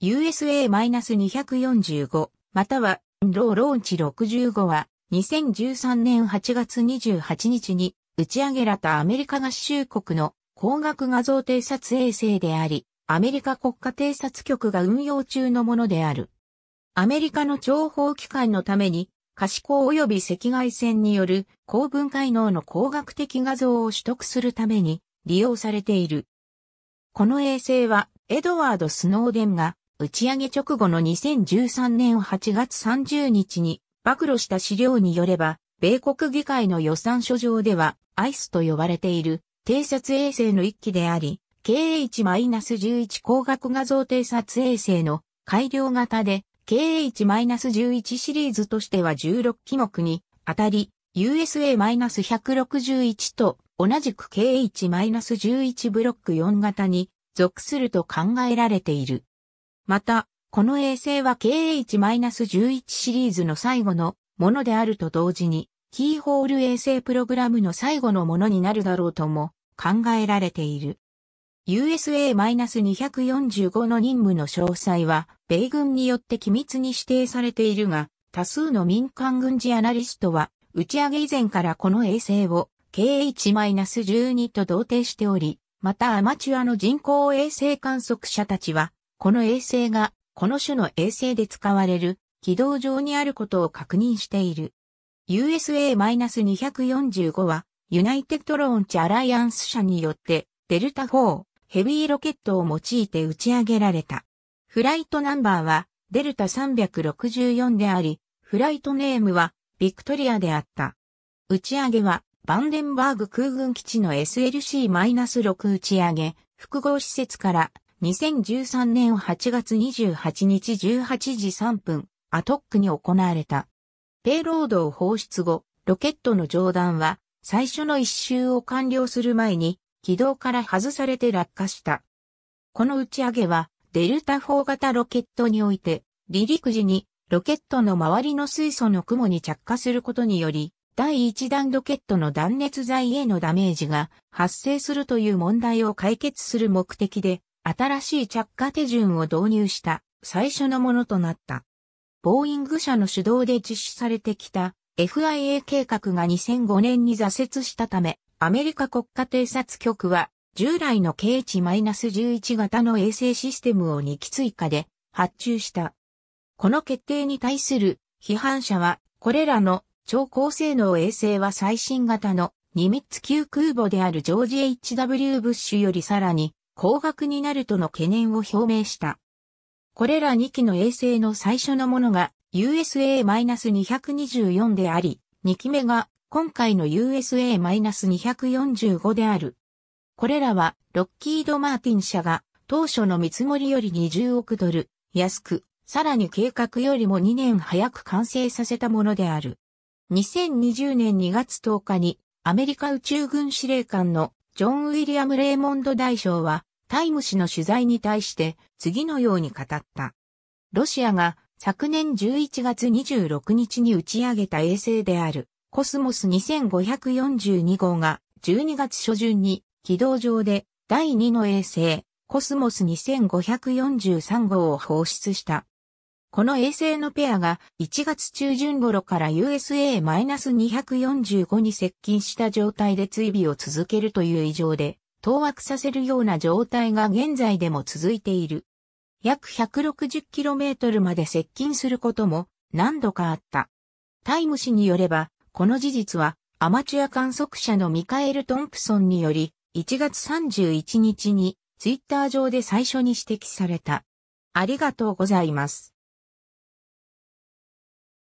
USA-245 またはローローンチ65は2013年8月28日に打ち上げられたアメリカ合衆国の光学画像偵察衛星であり、アメリカ国家偵察局が運用中のものである。アメリカの情報機関のために可視光及び赤外線による高分解能の光学的画像を取得するために利用されている。この衛星はエドワード・スノーデンが打ち上げ直後の2013年8月30日に暴露した資料によれば、米国議会の予算書上では、アイスと呼ばれている偵察衛星の一機であり、KH-11 光学画像偵察衛星の改良型で、KH-11 シリーズとしては16機目に、あたり、USA-161 と同じく KH-11 ブロック4型に属すると考えられている。また、この衛星は KH-11 シリーズの最後のものであると同時に、キーホール衛星プログラムの最後のものになるだろうとも考えられている。USA-245 の任務の詳細は、米軍によって機密に指定されているが、多数の民間軍事アナリストは、打ち上げ以前からこの衛星を KH-12 と同定しており、またアマチュアの人工衛星観測者たちは、この衛星が、この種の衛星で使われる軌道上にあることを確認している。USA-245 は、ユナイテッド・ローンチ・アライアンス社によって、デルタ4、ヘビーロケットを用いて打ち上げられた。フライトナンバーは、デルタ364であり、フライトネームは、ビクトリアであった。打ち上げは、バンデンバーグ空軍基地の SLC-6 打ち上げ、複合施設から2013年8月28日18時3分、アトックに行われた。ペイロードを放出後、ロケットの上段は最初の一周を完了する前に軌道から外されて落下した。この打ち上げはデルタ4型ロケットにおいて離陸時にロケットの周りの水素の雲に着火することにより第1弾ロケットの断熱材へのダメージが発生するという問題を解決する目的で新しい着火手順を導入した最初のものとなった。ボーイング社の主導で実施されてきた FIA 計画が2005年に挫折したため、アメリカ国家偵察局は従来の KH-11 型の衛星システムを2機追加で発注した。この決定に対する批判者は、これらの超高性能衛星は最新型のニミッツ級空母であるジョージ HW ブッシュよりさらに高額になるとの懸念を表明した。これら2機の衛星の最初のものが USA-224 であり、2機目が今回の USA-245 である。これらはロッキード・マーティン社が当初の見積もりより20億ドル安く、さらに計画よりも2年早く完成させたものである。2020年2月10日にアメリカ宇宙軍司令官のジョン・ウィリアム・レイモンド大将はタイム誌の取材に対して次のように語った。ロシアが昨年11月26日に打ち上げた衛星であるコスモス2542号が12月初旬に軌道上で第2の衛星コスモス2543号を放出した。この衛星のペアが1月中旬頃から USA-245 に接近した状態で追尾を続けるという異常で当惑させるような状態が現在でも続いている。約 160km まで接近することも何度かあった。タイム誌によれば、この事実はアマチュア観測者のミカエル・トンプソンにより、1月31日にツイッター上で最初に指摘された。ありがとうございます。